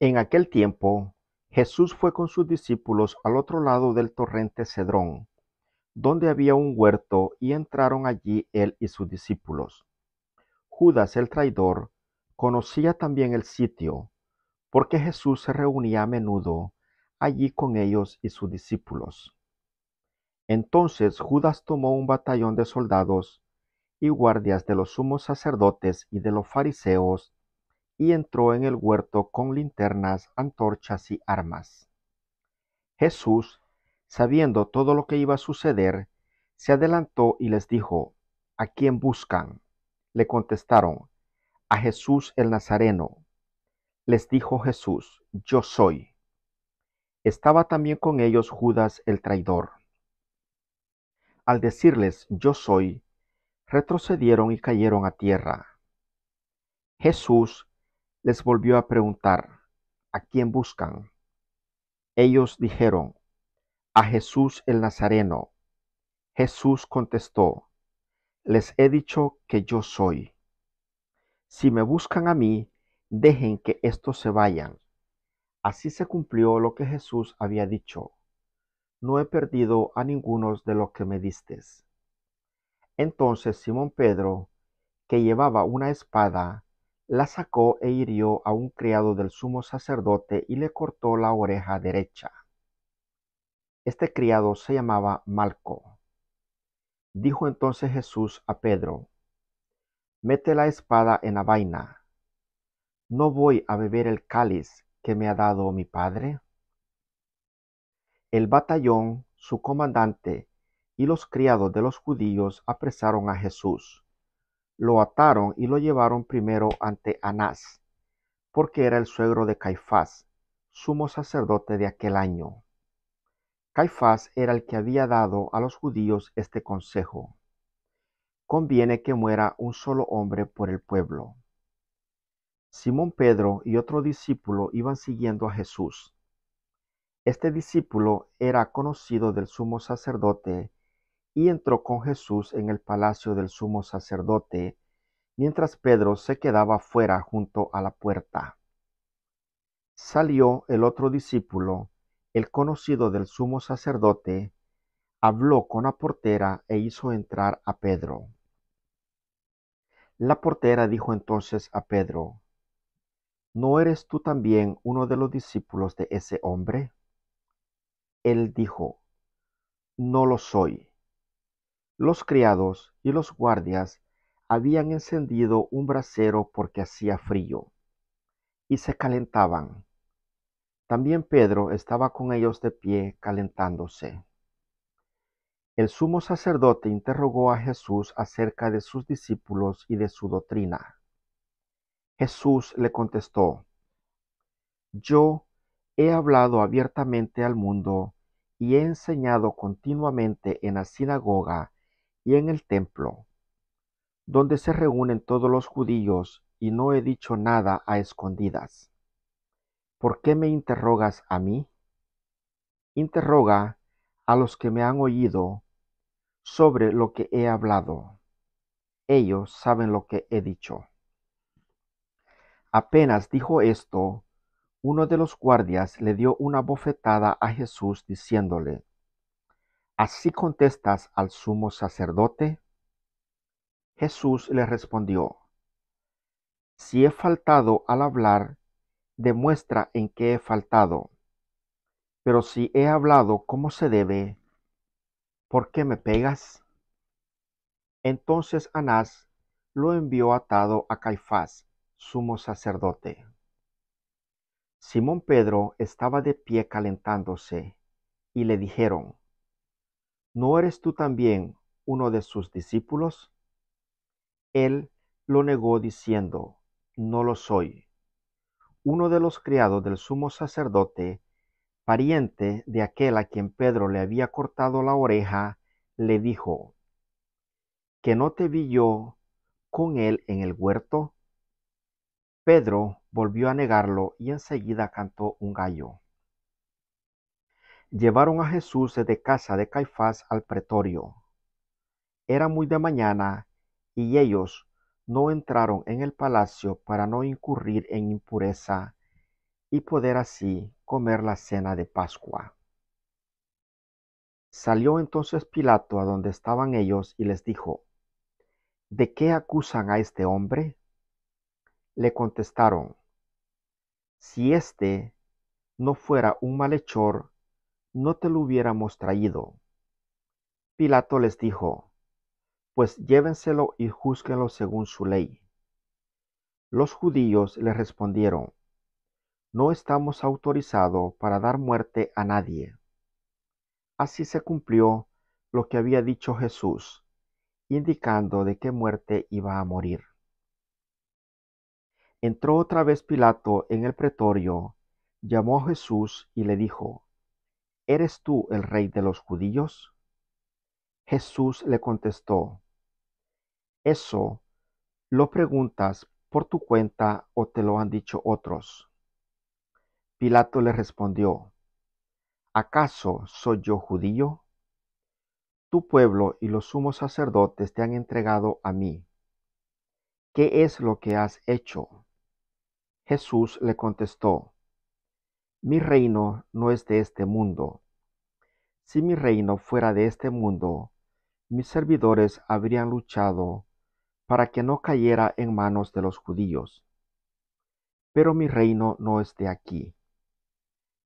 En aquel tiempo, Jesús fue con sus discípulos al otro lado del torrente Cedrón, donde había un huerto, y entraron allí él y sus discípulos. Judas el traidor conocía también el sitio, porque Jesús se reunía a menudo allí con ellos y sus discípulos. Entonces Judas tomó un batallón de soldados y guardias de los sumos sacerdotes y de los fariseos y entró en el huerto con linternas, antorchas y armas. Jesús, sabiendo todo lo que iba a suceder, se adelantó y les dijo, ¿A quién buscan? Le contestaron, a Jesús el Nazareno. Les dijo Jesús, yo soy. Estaba también con ellos Judas el traidor. Al decirles, yo soy, retrocedieron y cayeron a tierra. Jesús, les volvió a preguntar, ¿a quién buscan? Ellos dijeron, a Jesús el Nazareno. Jesús contestó, les he dicho que yo soy. Si me buscan a mí, dejen que estos se vayan. Así se cumplió lo que Jesús había dicho. No he perdido a ninguno de los que me distes. Entonces Simón Pedro, que llevaba una espada, la sacó e hirió a un criado del sumo sacerdote y le cortó la oreja derecha. Este criado se llamaba Malco. Dijo entonces Jesús a Pedro, Mete la espada en la vaina. ¿No voy a beber el cáliz que me ha dado mi padre? El batallón, su comandante y los criados de los judíos apresaron a Jesús lo ataron y lo llevaron primero ante Anás, porque era el suegro de Caifás, sumo sacerdote de aquel año. Caifás era el que había dado a los judíos este consejo. Conviene que muera un solo hombre por el pueblo. Simón Pedro y otro discípulo iban siguiendo a Jesús. Este discípulo era conocido del sumo sacerdote y entró con Jesús en el palacio del sumo sacerdote, mientras Pedro se quedaba fuera junto a la puerta. Salió el otro discípulo, el conocido del sumo sacerdote, habló con la portera e hizo entrar a Pedro. La portera dijo entonces a Pedro, ¿no eres tú también uno de los discípulos de ese hombre? Él dijo, no lo soy. Los criados y los guardias habían encendido un brasero porque hacía frío, y se calentaban. También Pedro estaba con ellos de pie calentándose. El sumo sacerdote interrogó a Jesús acerca de sus discípulos y de su doctrina. Jesús le contestó, Yo he hablado abiertamente al mundo y he enseñado continuamente en la sinagoga y en el templo, donde se reúnen todos los judíos, y no he dicho nada a escondidas. ¿Por qué me interrogas a mí? Interroga a los que me han oído sobre lo que he hablado. Ellos saben lo que he dicho. Apenas dijo esto, uno de los guardias le dio una bofetada a Jesús diciéndole, ¿Así contestas al sumo sacerdote? Jesús le respondió, Si he faltado al hablar, demuestra en qué he faltado. Pero si he hablado como se debe, ¿por qué me pegas? Entonces Anás lo envió atado a Caifás, sumo sacerdote. Simón Pedro estaba de pie calentándose, y le dijeron, ¿no eres tú también uno de sus discípulos? Él lo negó diciendo, no lo soy. Uno de los criados del sumo sacerdote, pariente de aquel a quien Pedro le había cortado la oreja, le dijo, ¿que no te vi yo con él en el huerto? Pedro volvió a negarlo y enseguida cantó un gallo. Llevaron a Jesús desde casa de Caifás al pretorio. Era muy de mañana, y ellos no entraron en el palacio para no incurrir en impureza y poder así comer la cena de Pascua. Salió entonces Pilato a donde estaban ellos y les dijo, ¿De qué acusan a este hombre? Le contestaron, si éste no fuera un malhechor, no te lo hubiéramos traído. Pilato les dijo, pues llévenselo y júzguenlo según su ley. Los judíos le respondieron, no estamos autorizados para dar muerte a nadie. Así se cumplió lo que había dicho Jesús, indicando de qué muerte iba a morir. Entró otra vez Pilato en el pretorio, llamó a Jesús y le dijo, ¿Eres tú el rey de los judíos? Jesús le contestó, Eso lo preguntas por tu cuenta o te lo han dicho otros. Pilato le respondió, ¿acaso soy yo judío? Tu pueblo y los sumos sacerdotes te han entregado a mí. ¿Qué es lo que has hecho? Jesús le contestó, mi reino no es de este mundo. Si mi reino fuera de este mundo, mis servidores habrían luchado para que no cayera en manos de los judíos. Pero mi reino no es de aquí.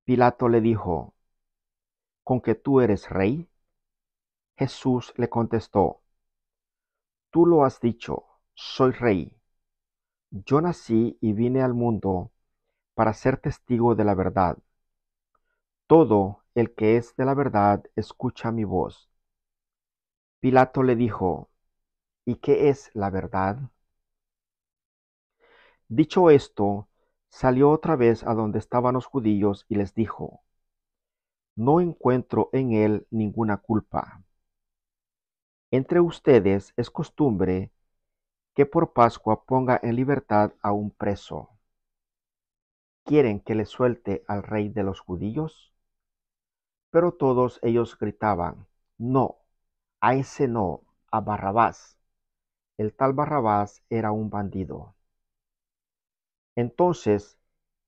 Pilato le dijo, ¿con que tú eres rey? Jesús le contestó, Tú lo has dicho, soy rey. Yo nací y vine al mundo para ser testigo de la verdad. Todo el que es de la verdad escucha mi voz. Pilato le dijo, ¿y qué es la verdad? Dicho esto, salió otra vez a donde estaban los judíos y les dijo, No encuentro en él ninguna culpa. Entre ustedes es costumbre que por Pascua ponga en libertad a un preso. ¿Quieren que le suelte al rey de los judíos? Pero todos ellos gritaban, No, a ese no, a Barrabás. El tal Barrabás era un bandido. Entonces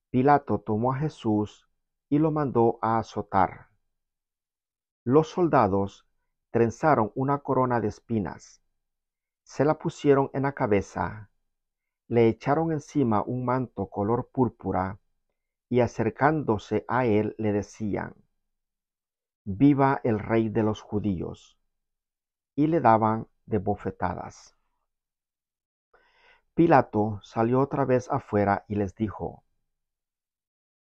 Pilato tomó a Jesús y lo mandó a azotar. Los soldados trenzaron una corona de espinas, se la pusieron en la cabeza, le echaron encima un manto color púrpura, y acercándose a él le decían, Viva el rey de los judíos, y le daban de bofetadas. Pilato salió otra vez afuera y les dijo,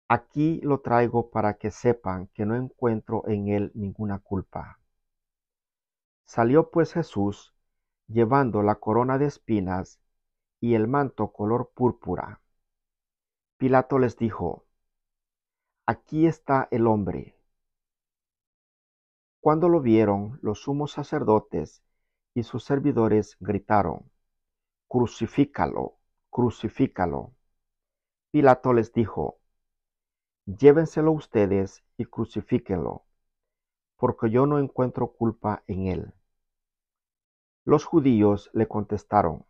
Aquí lo traigo para que sepan que no encuentro en él ninguna culpa. Salió pues Jesús, llevando la corona de espinas y el manto color púrpura. Pilato les dijo, aquí está el hombre. Cuando lo vieron, los sumos sacerdotes y sus servidores gritaron, Crucifícalo, crucifícalo. Pilato les dijo, Llévenselo ustedes y crucifíquenlo, porque yo no encuentro culpa en él. Los judíos le contestaron,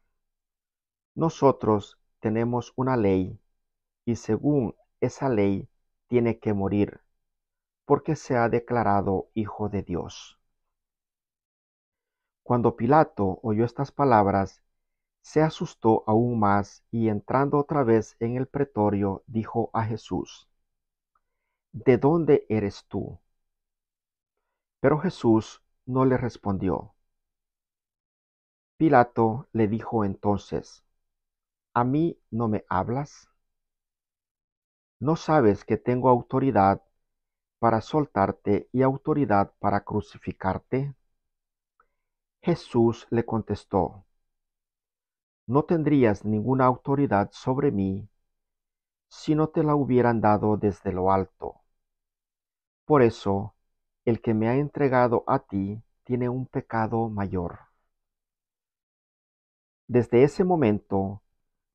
Nosotros tenemos una ley, y según esa ley tiene que morir, porque se ha declarado hijo de Dios. Cuando Pilato oyó estas palabras, se asustó aún más y entrando otra vez en el pretorio, dijo a Jesús, ¿De dónde eres tú? Pero Jesús no le respondió. Pilato le dijo entonces, ¿A mí no me hablas? ¿No sabes que tengo autoridad para soltarte y autoridad para crucificarte? Jesús le contestó, No tendrías ninguna autoridad sobre mí si no te la hubieran dado desde lo alto. Por eso, el que me ha entregado a ti tiene un pecado mayor. Desde ese momento,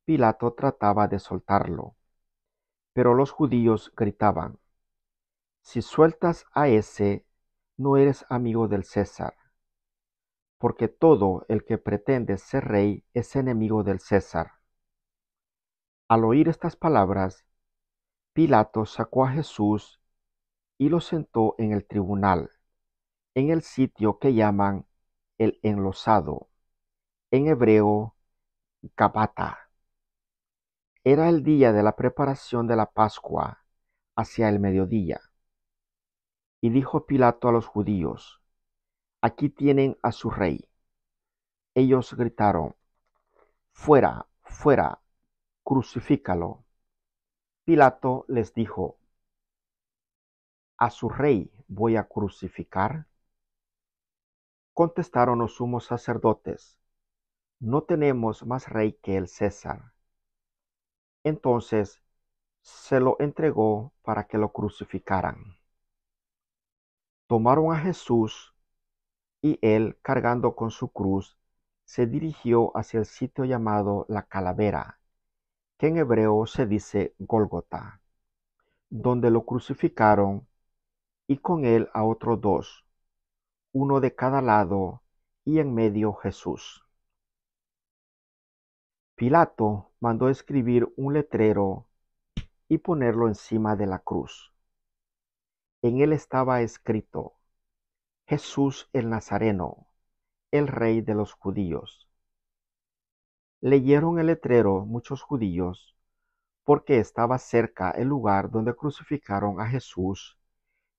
Pilato trataba de soltarlo, pero los judíos gritaban, Si sueltas a ese, no eres amigo del César, porque todo el que pretende ser rey es enemigo del César. Al oír estas palabras, Pilato sacó a Jesús y lo sentó en el tribunal, en el sitio que llaman el enlosado, en hebreo, Gabata era el día de la preparación de la Pascua, hacia el mediodía. Y dijo Pilato a los judíos, Aquí tienen a su rey. Ellos gritaron, Fuera, fuera, crucifícalo. Pilato les dijo, ¿A su rey voy a crucificar? Contestaron los sumos sacerdotes, No tenemos más rey que el César entonces se lo entregó para que lo crucificaran. Tomaron a Jesús y él, cargando con su cruz, se dirigió hacia el sitio llamado la calavera, que en hebreo se dice Gólgota, donde lo crucificaron y con él a otros dos, uno de cada lado y en medio Jesús. Pilato mandó escribir un letrero y ponerlo encima de la cruz. En él estaba escrito, Jesús el Nazareno, el rey de los judíos. Leyeron el letrero muchos judíos porque estaba cerca el lugar donde crucificaron a Jesús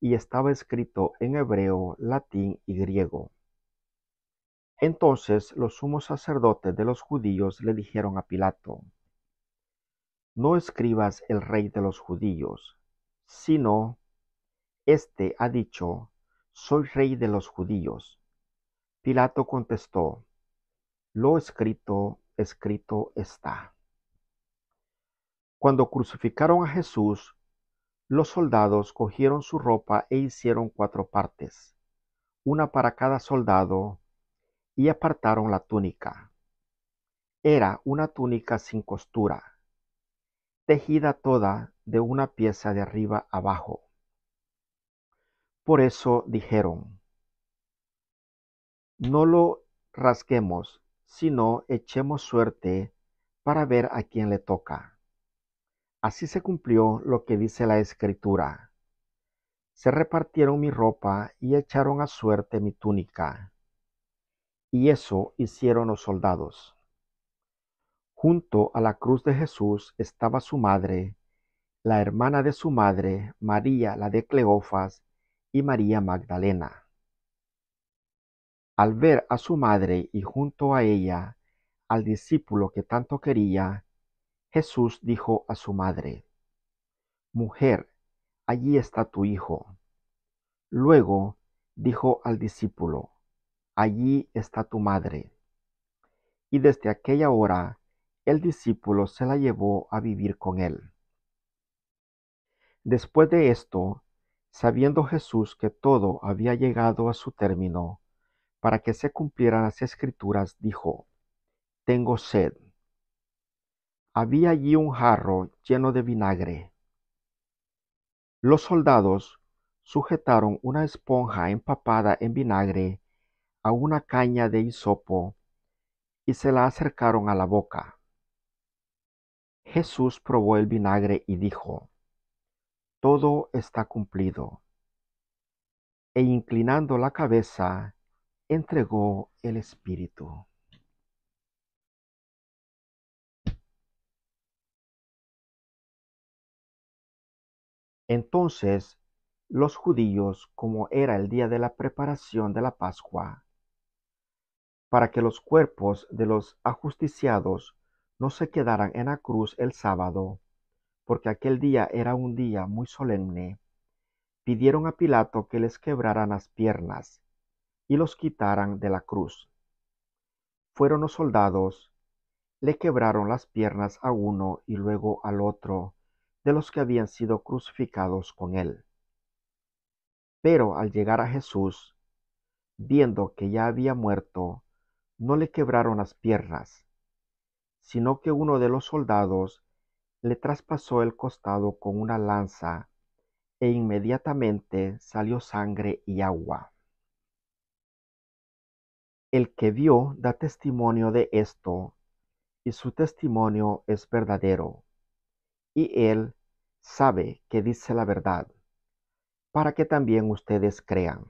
y estaba escrito en hebreo, latín y griego. Entonces los sumos sacerdotes de los judíos le dijeron a Pilato, No escribas el rey de los judíos, sino, Este ha dicho, Soy rey de los judíos. Pilato contestó, Lo escrito, escrito está. Cuando crucificaron a Jesús, los soldados cogieron su ropa e hicieron cuatro partes, una para cada soldado, y apartaron la túnica. Era una túnica sin costura, tejida toda de una pieza de arriba abajo. Por eso dijeron, no lo rasquemos sino echemos suerte para ver a quién le toca. Así se cumplió lo que dice la escritura. Se repartieron mi ropa y echaron a suerte mi túnica. Y eso hicieron los soldados. Junto a la cruz de Jesús estaba su madre, la hermana de su madre, María la de Cleofas, y María Magdalena. Al ver a su madre y junto a ella al discípulo que tanto quería, Jesús dijo a su madre, Mujer, allí está tu hijo. Luego dijo al discípulo, allí está tu madre. Y desde aquella hora el discípulo se la llevó a vivir con él. Después de esto, sabiendo Jesús que todo había llegado a su término, para que se cumplieran las escrituras, dijo, Tengo sed. Había allí un jarro lleno de vinagre. Los soldados sujetaron una esponja empapada en vinagre una caña de hisopo y se la acercaron a la boca. Jesús probó el vinagre y dijo, Todo está cumplido. E inclinando la cabeza, entregó el espíritu. Entonces los judíos, como era el día de la preparación de la Pascua, para que los cuerpos de los ajusticiados no se quedaran en la cruz el sábado, porque aquel día era un día muy solemne, pidieron a Pilato que les quebraran las piernas y los quitaran de la cruz. Fueron los soldados, le quebraron las piernas a uno y luego al otro de los que habían sido crucificados con él. Pero al llegar a Jesús, viendo que ya había muerto, no le quebraron las piernas, sino que uno de los soldados le traspasó el costado con una lanza e inmediatamente salió sangre y agua. El que vio da testimonio de esto, y su testimonio es verdadero, y él sabe que dice la verdad, para que también ustedes crean.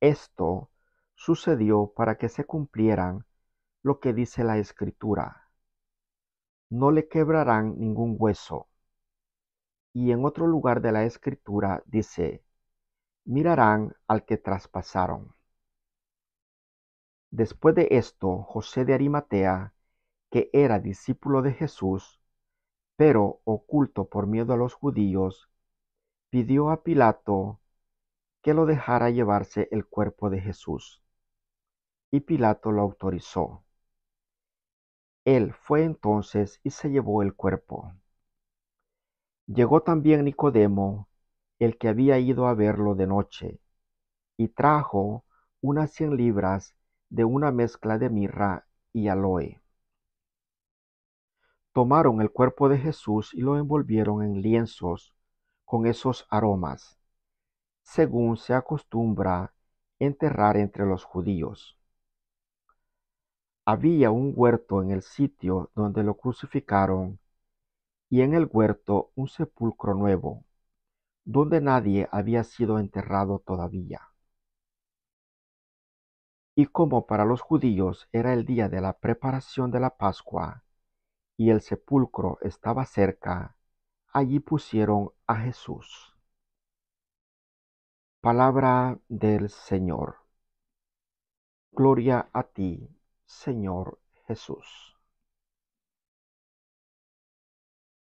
Esto sucedió para que se cumplieran lo que dice la escritura. No le quebrarán ningún hueso. Y en otro lugar de la escritura dice, mirarán al que traspasaron. Después de esto, José de Arimatea, que era discípulo de Jesús, pero oculto por miedo a los judíos, pidió a Pilato que lo dejara llevarse el cuerpo de Jesús y Pilato lo autorizó. Él fue entonces y se llevó el cuerpo. Llegó también Nicodemo, el que había ido a verlo de noche, y trajo unas cien libras de una mezcla de mirra y aloe. Tomaron el cuerpo de Jesús y lo envolvieron en lienzos con esos aromas, según se acostumbra enterrar entre los judíos. Había un huerto en el sitio donde lo crucificaron, y en el huerto un sepulcro nuevo, donde nadie había sido enterrado todavía. Y como para los judíos era el día de la preparación de la Pascua, y el sepulcro estaba cerca, allí pusieron a Jesús. Palabra del Señor. Gloria a ti, Señor Jesús.